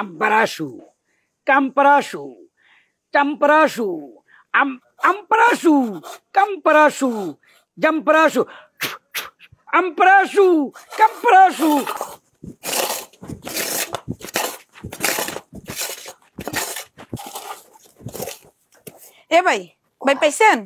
আম্পারাসু কাম্পারাসু টাম্পারাসু আম আম্পারাসু কাম্পারাসু জাম্পারাসু আম্পারাসু কাম্পারাসু এ ভাই ভাই পাইছেন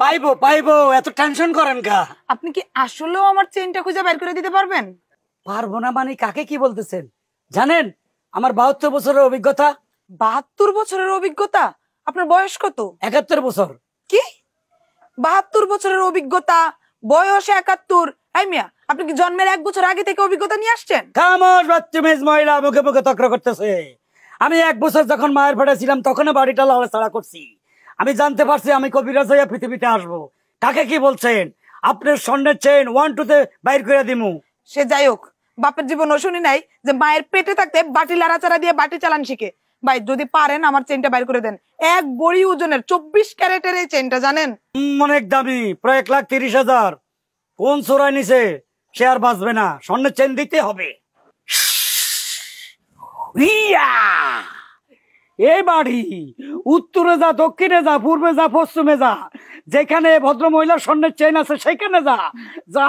পাইবো পাইবো এত টেনশন করেন কা আপনি কি আসলেও আমার চেনটা খুঁজে বের করে দিতে পারবেন পারবো না মানে কাকে কি বলতেছেন জানেন আমার বাহাত্তর বছরের অভিজ্ঞতা বাহাত্তর বছরের অভিজ্ঞতা আপনার বয়স কত একাত্তর বছর কি বাহাত্তর বছরের অভিজ্ঞতা বয়স একাত্তর আপনি কি জন্মের এক বছর আগে থেকে অভিজ্ঞতা নিয়ে আসছেন মহিলা মুখে মুখে তক্র করতেছে আমি এক বছর যখন মায়ের ফাটা ছিলাম তখনও বাড়িটা লাড়াছাড়া করছি আমি জানতে পারছি আমি কবিরাজ হইয়া পৃথিবীতে আসবো কাকে কি বলছেন আপনার স্বর্ণের চেন ওয়ান টুতে বাইর করে দিমু সে যাই হোক বাপের জীবন শুনি নাই যে মায়ের পেটে থাকতে বাটি লাড়াচাড়া দিয়ে বাটি চালান শিখে ভাই যদি পারেন আমার চেনটা বাইর করে দেন এক বড়ি ওজনের চব্বিশ ক্যারেটের এই চেনটা জানেন অনেক দামি প্রায় এক লাখ তিরিশ হাজার কোন চোরাই নিছে সে আর বাঁচবে না স্বর্ণের চেন দিতে হবে এই বাড়ি উত্তরে যা দক্ষিণে যা পূর্বে যা পশ্চিমে যা যেখানে ভদ্র মহিলার স্বর্ণের চেন আছে সেখানে যা যা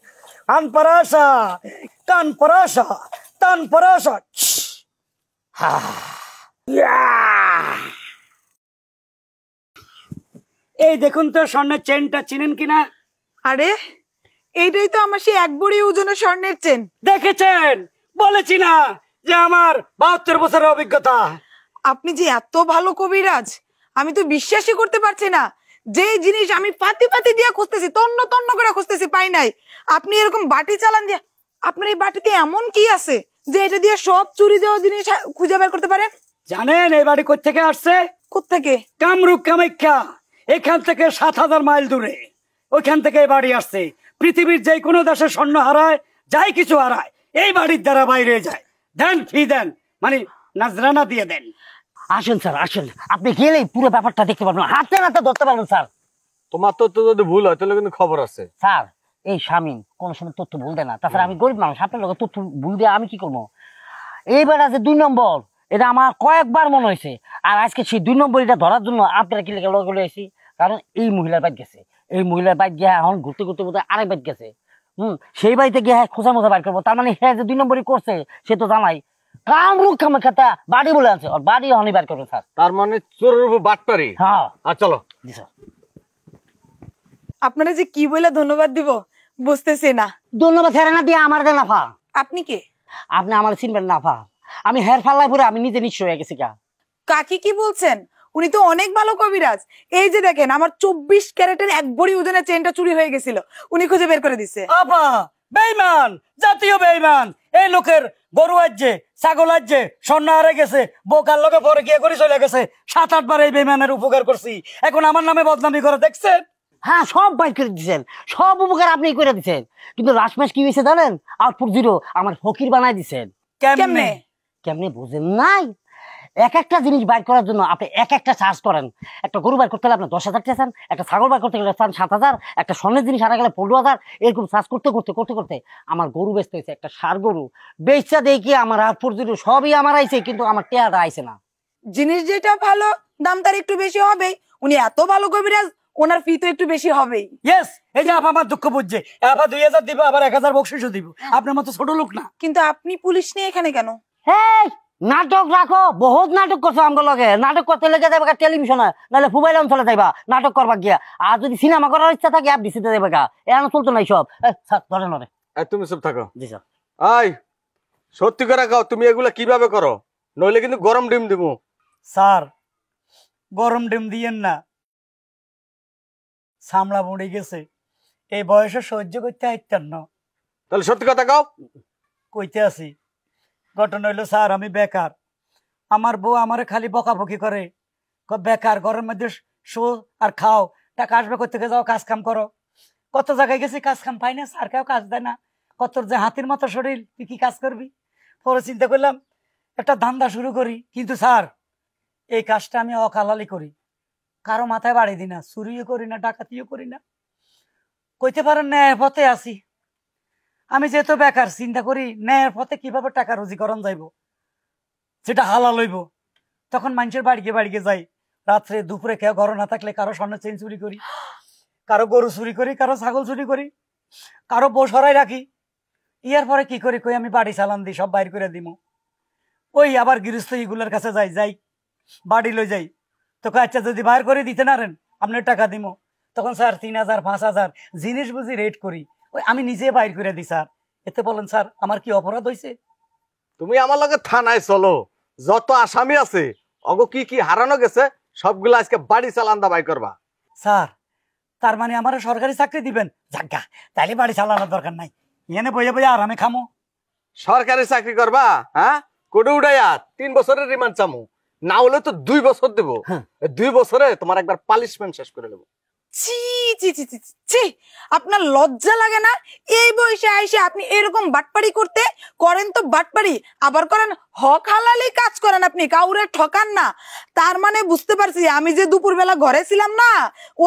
আন পরাশা কান পরাশা তান পরাশা এই দেখুন তো স্বর্ণের চেনটা চিনেন কিনা আরে এইটাই তো আমার সেই এক বড়ি ওজনের স্বর্ণের চেন দেখেছেন বলেছি না যে আমার বাহাত্তর বছরের অভিজ্ঞতা আপনি যে এত ভালো কবিরাজ আমি তো বিশ্বাসই করতে পারছি না যে জিনিস আমি পাতি পাতি দিয়ে খুঁজতেছি তন্ন তন্ন করে খুঁজতেছি পাই নাই আপনি এরকম বাটি চালান দিয়ে আপনার এই বাটিতে এমন কি আছে যে এটা দিয়ে সব চুরি দেওয়া জিনিস খুঁজে বের করতে পারে জানেন এই বাড়ি থেকে আসছে থেকে কামরূপ কামাখ্যা এখান থেকে সাত হাজার মাইল দূরে ওইখান থেকে এই বাড়ি আসছে পৃথিবীর যে কোনো দেশে স্বর্ণ হারায় যাই কিছু হারায় এই বাড়ির দ্বারা বাইরে যায় দেন ফি দেন মানে নাজরানা দিয়ে দেন আসেন স্যার আসেন আপনি গেলেই পুরো ব্যাপারটা দেখতে পারবেন হাতে তো ধরতে পারবেন স্যার তোমার তথ্য যদি ভুল হয় তাহলে কিন্তু খবর আছে স্যার এই স্বামী কোনো সময় তথ্য ভুল দেয় না তাছাড়া আমি গরিব মানুষ আপনার লোক তথ্য ভুল দিয়ে আমি কি করবো এইবার আছে দুই নম্বর এটা আমার কয়েকবার মনে হয়েছে আর আজকে সেই দুই নম্বর এটা ধরার জন্য আপনারা কি লগে এসেছি কারণ এই মহিলার বাইক গেছে এই মহিলার বাইক গিয়ে এখন ঘুরতে ঘুরতে ঘুরতে আরেক বাইক গেছে হুম সেই বাড়িতে গিয়ে খোঁজা মতো বাইক করবো তার মানে হ্যাঁ যে দুই নম্বরই করছে সে তো জানাই কাম রুখা মাখাতা বাড়ি বলে আছে আর বাড়ি হনি বার করবে স্যার তার মানে চোরের উপর বাট হ্যাঁ আর চলো জি স্যার আপনারা যে কি বলে ধন্যবাদ দিব বুঝতেছি না ধন্যবাদ হেরে না দিয়ে আমার দে নাফা আপনি কে আপনি আমার চিনবেন নাফা আমি হের ফালাই পরে আমি নিজে নিশ্চয় হয়ে গেছি গা কাকি কি বলছেন উনি তো অনেক ভালো কবিরাজ এই যে দেখেন আমার চব্বিশ ক্যারেটের এক বড়ি ওজনের চেনটা চুরি হয়ে গেছিল উনি খুঁজে বের করে দিচ্ছে আপা বেইমান জাতীয় বেইমান এই লোকের গরু আসছে ছাগল আসছে স্বর্ণ হারে গেছে বোকার লোকে পরে গিয়ে করে চলে গেছে সাত আটবার এই বেমানের উপকার করছি এখন আমার নামে বদনামি করে দেখছেন হ্যাঁ সব বাইর করে দিচ্ছেন সব উপকার আপনি করে দিচ্ছেন কিন্তু রাসমাস মাস কি হয়েছে জানেন আউটপুট জিরো আমার ফকির বানায় দিচ্ছেন কেমনে কেমনে বুঝেন নাই এক একটা জিনিস বাইর করার জন্য আপনি এক একটা চার্জ করেন একটা গরু বাইর করতে গেলে আপনি দশ হাজার চেয়েছেন একটা ছাগল বাইর করতে গেলে চান সাত হাজার একটা স্বর্ণের জিনিস আনা গেলে পনেরো হাজার এরকম চার্জ করতে করতে করতে করতে আমার গরু বেচতে হয়েছে একটা সার গরু বেচা দেখি আমার আর পর্যন্ত সবই আমার আইছে কিন্তু আমার টেয়াটা আইছে না জিনিস যেটা ভালো দাম তার একটু বেশি হবে উনি এত ভালো কবিরাজ ওনার ফি তো একটু বেশি হবে ইয়েস এই যে আমার দুঃখ বুঝছে আবার দুই হাজার দিবে আবার এক হাজার বকশিসও দিব হ্যাঁ। আপনার মতো ছোট লোক না কিন্তু আপনি পুলিশ নিয়ে এখানে কেন হ্যাঁ নাটক রাখো বহুত নাটক করছো আমার নাটক করতে লেগে যাবে টেলিভিশনে নাহলে মোবাইল অঞ্চলে যাইবা নাটক করবা গিয়া আর যদি সিনেমা করার ইচ্ছা থাকে অ্যাপ দিতে যাবে গা এখন চলতো নাই সব ধরে নরে তুমি সব থাকো জি স্যার আই সত্যি করে কাও তুমি এগুলো কিভাবে করো নইলে কিন্তু গরম ডিম দিব স্যার গরম ডিম দিয়েন না সামলা মরে গেছে এই বয়সে সহ্য করতে আইতেন না তাহলে সত্যি কথা কাও কইতে আসি গঠন হইলো স্যার আমি বেকার আমার বউ আমারে খালি বকাবকি করে বেকার ঘরের মধ্যে শো আর খাও টাকা আসবে কোথেকে যাও কাজ কাম করো কত জায়গায় গেছি কাজ কাম পাই না স্যার কেউ কাজ দেয় না কত যে হাতির মতো শরীর তুই কি কাজ করবি পরে চিন্তা করলাম একটা ধান্দা শুরু করি কিন্তু স্যার এই কাজটা আমি অকালালি করি কারো মাথায় বাড়ি দিই না চুরিও করি না ডাকাতিও করি না কইতে পারেন না পথে আসি আমি যেহেতু বেকার চিন্তা করি ন্যায়ের পথে কিভাবে টাকা রোজিকরণ যাইব যেটা হালা লইব তখন মানুষের বাড়ি গিয়ে বাড়ি গিয়ে যাই রাত্রে দুপুরে কেউ ঘর না থাকলে কারো স্বর্ণ চেন চুরি করি কারো গরু চুরি করি কারো ছাগল চুরি করি কারো বসরাই রাখি ইয়ার পরে কি করি কই আমি বাড়ি চালান দিই সব বাইর করে দিমো ওই আবার গৃহস্থ এগুলোর কাছে যাই যাই বাড়ি লই যাই তোকে আচ্ছা যদি বাইর করে দিতে নারেন আপনার টাকা দিমো তখন স্যার তিন হাজার পাঁচ হাজার জিনিস বুঝি রেট করি ওই আমি নিজে বাইর করে দিই স্যার এতে বলেন স্যার আমার কি অপরাধ হয়েছে তুমি আমার লগে থানায় চলো যত আসামি আছে অগো কি কি হারানো গেছে সবগুলো আজকে বাড়ি চালান দাবাই করবা স্যার তার মানে আমার সরকারি চাকরি দিবেন জাগা তাইলে বাড়ি চালানোর দরকার নাই এনে বইয়ে বইয়ে আরামে খামো সরকারি চাকরি করবা হ্যাঁ কোডে উড়াইয়া তিন বছরের রিমান্ড চামু না হলে তো দুই বছর দেবো হ্যাঁ। দুই বছরে তোমার একবার পালিশমেন্ট শেষ করে নেবো ছি ছি ছি ছি ছি আপনার লজ্জা লাগে না এই বয়সে আইসে আপনি এরকম বাটপাড়ি করতে করেন তো বাটপাড়ি আবার করেন হক হালালি কাজ করেন আপনি কাউরে ঠকান না তার মানে বুঝতে পারছি আমি যে দুপুরবেলা ঘরে ছিলাম না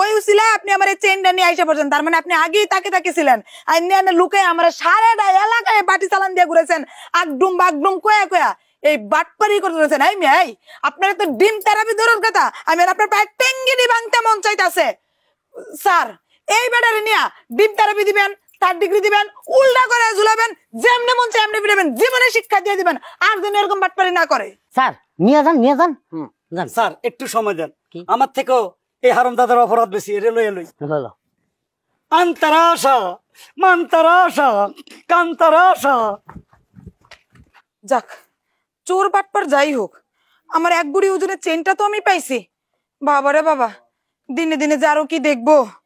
ওই উসিলায় আপনি আমার এই চেনটা নিয়ে আইসা পড়ছেন তার মানে আপনি আগেই তাকে তাকে ছিলেন আর নিয়ে লুকে আমার সারাটা এলাকায় বাটি চালান দিয়ে ঘুরেছেন আগডুম বাগডুম কয়া কয়া এই বাটপাড়ি করে রয়েছেন এই মেয়ে আপনারা তো ডিম তারাবি ধরার কথা আমি আপনার প্রায় টেঙ্গিনি ভাঙতে মন চাইতে আছে স্যার এই ব্যাটারি নিয়া ডিম তারাপি দিবেন তার ডিগ্রি দিবেন উল্টা করে ঝুলাবেন যেমনি মন চাই এমনি ফিরেবেন জীবনে শিক্ষা দিয়ে দিবেন আর যেন এরকম বাটপারি না করে স্যার নিয়ে যান নিয়ে যান স্যার একটু সময় দেন আমার থেকেও এই হারম দাদার অপরাধ বেশি রেলওয়ে লই আন্তরাশা মান্তরাশা কান্তরাশা যাক চোর বাটপার যাই হোক আমার এক গুড়ি ওজনের চেনটা তো আমি পাইছি বাবারে বাবা दिने दिने जारो की देखबो